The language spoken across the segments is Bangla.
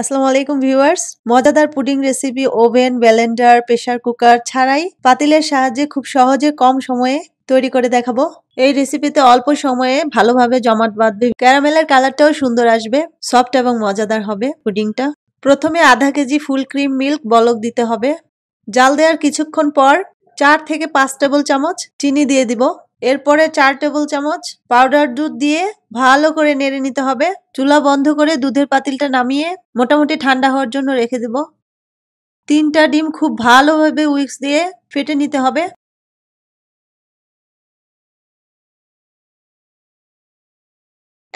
আসসালামু আলাইকুম ভিউয়ার্স মজাদার pudding recipe oven blender pressure cooker ছাড়াই পাতিলের সাহায্যে খুব সহজে কম সময়ে তৈরি করে দেখাবো এই রেসিপিতে অল্প সময়ে ভালোভাবে জমাট বাঁধবে ক্যারামেলের কালারটাও সুন্দর আসবে সফট এবং মজাদার হবে পুডিংটা প্রথমে আধা কেজি ফুল ক্রিম মিল্ক বলক দিতে হবে জাল দেওয়ার কিছুক্ষণ পর চার থেকে পাঁচ টেবিল চামচ চিনি দিয়ে দিব এরপরে চার টেবিল চামচ পাউডার দুধ দিয়ে ভালো করে নেড়ে নিতে হবে চুলা বন্ধ করে দুধের পাতিলটা নামিয়ে মোটামুটি ঠান্ডা হওয়ার জন্য রেখে দেব তিনটা ডিম খুব ভালোভাবে উইক্স দিয়ে ফেটে নিতে হবে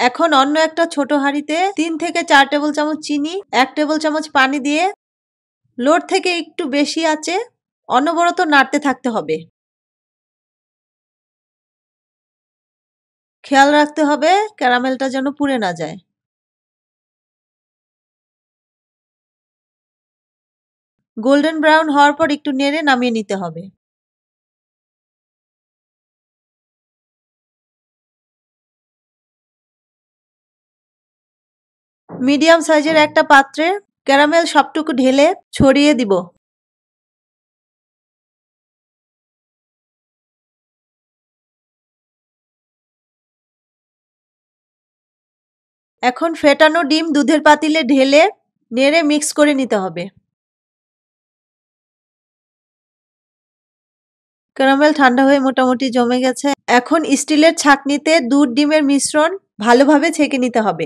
এখন অন্য একটা ছোট হাঁড়িতে তিন থেকে চার টেবিল চামচ চিনি এক টেবিল চামচ পানি দিয়ে লোড থেকে একটু বেশি আছে অনবরত নাড়তে থাকতে হবে খেয়াল রাখতে হবে ক্যারামেলটা যেন পুড়ে না যায় গোল্ডেন ব্রাউন হওয়ার পর একটু নেড়ে নামিয়ে নিতে হবে মিডিয়াম সাইজের একটা পাত্রে ক্যারামেল সবটুকু ঢেলে ছড়িয়ে দিব এখন ফেটানো ডিম দুধের পাতিলে ঢেলে নেড়ে মিক্স করে নিতে হবে ক্যারামেল ঠান্ডা হয়ে মোটামুটি জমে গেছে এখন স্টিলের ছাঁকনিতে দুধ ডিমের মিশ্রণ ভালোভাবে ছেঁকে নিতে হবে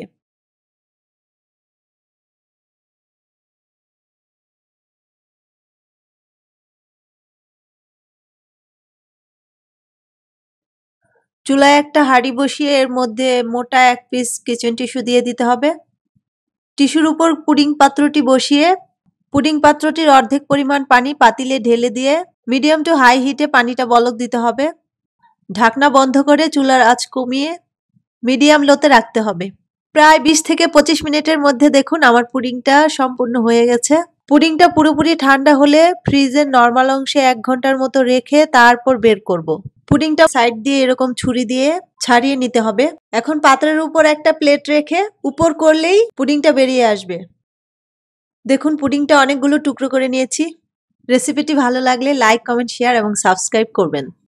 চুলায় একটা হাঁড়ি বসিয়ে এর মধ্যে মোটা এক পিস কিচেন টিস্যু দিয়ে দিতে হবে টিস্যুর উপর পুডিং পাত্রটি বসিয়ে পুডিং পাত্রটির অর্ধেক পরিমাণ পানি পাতিলে ঢেলে দিয়ে মিডিয়াম টু হাই হিটে পানিটা বলক দিতে হবে ঢাকনা বন্ধ করে চুলার আঁচ কমিয়ে মিডিয়াম লোতে রাখতে হবে প্রায় বিশ থেকে পঁচিশ মিনিটের মধ্যে দেখুন আমার পুডিংটা সম্পূর্ণ হয়ে গেছে পুডিংটা পুরোপুরি ঠান্ডা হলে ফ্রিজের নর্মাল অংশে এক ঘন্টার মতো রেখে তারপর বের করব। পুডিংটা সাইড দিয়ে এরকম ছুরি দিয়ে ছাড়িয়ে নিতে হবে এখন পাত্রের উপর একটা প্লেট রেখে উপর করলেই পুডিংটা বেরিয়ে আসবে দেখুন পুডিংটা অনেকগুলো টুকরো করে নিয়েছি রেসিপিটি ভালো লাগলে লাইক কমেন্ট শেয়ার এবং সাবস্ক্রাইব করবেন